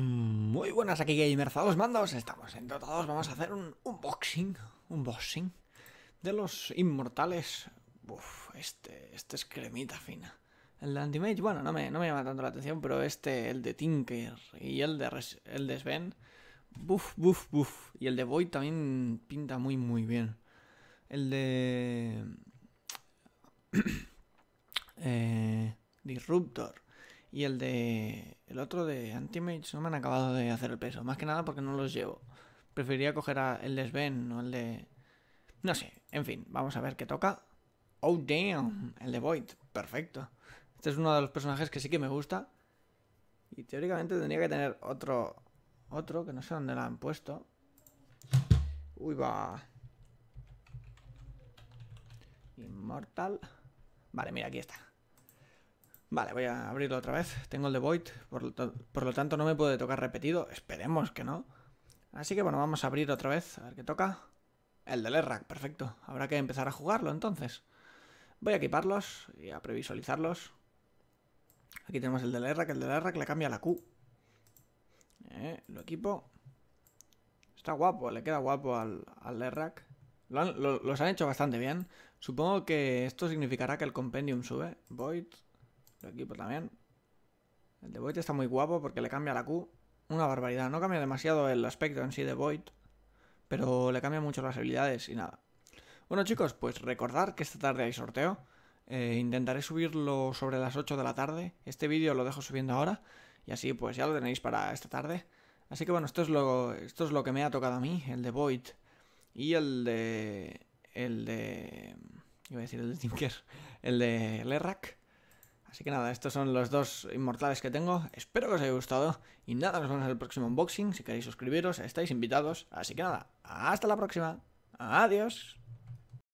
Muy buenas aquí gamers a los mandos, estamos en todos, vamos a hacer un unboxing, un de los inmortales. Uf, este, este es cremita fina. El de Antimage, bueno, no me, llama tanto la atención, pero este, el de Tinker y el de, el de Sven, buf, buf, buf. Y el de Void también pinta muy, muy bien. El de... Eh, Disruptor y el de. El otro de Antimage no me han acabado de hacer el peso. Más que nada porque no los llevo. Preferiría coger a el de Sven o el de. No sé. En fin, vamos a ver qué toca. Oh, damn. El de Void. Perfecto. Este es uno de los personajes que sí que me gusta. Y teóricamente tendría que tener otro. Otro, que no sé dónde lo han puesto. Uy, va. Inmortal. Vale, mira, aquí está. Vale, voy a abrirlo otra vez. Tengo el de Void, por lo, tanto no me puede tocar repetido. Esperemos que no. Así que bueno, vamos a abrir otra vez, a ver qué toca. El del Errack, perfecto. Habrá que empezar a jugarlo entonces. Voy a equiparlos y a previsualizarlos. Aquí tenemos el del Rack. el del Errack le cambia la Q. Eh, lo equipo. Está guapo, le queda guapo al, al los han hecho bastante bien. Supongo que esto significará que el Compendium sube. Void, el equipo también. El de Void está muy guapo porque le cambia la Q. Una barbaridad. No cambia demasiado el aspecto en sí de Void. Pero le cambia mucho las habilidades y nada. Bueno chicos, pues recordar que esta tarde hay sorteo. Eh, intentaré subirlo sobre las 8 de la tarde. Este vídeo lo dejo subiendo ahora. Y así pues ya lo tenéis para esta tarde. Así que bueno, esto es lo, esto es lo que me ha tocado a mí. El de Void. Y el de... El de... Iba a decir el de Tinker. El de Lerrak. Así que nada, estos son los dos inmortales que tengo. Espero que os haya gustado. Y nada, nos vemos en el próximo unboxing. Si queréis suscribiros, estáis invitados. Así que nada, hasta la próxima. Adiós.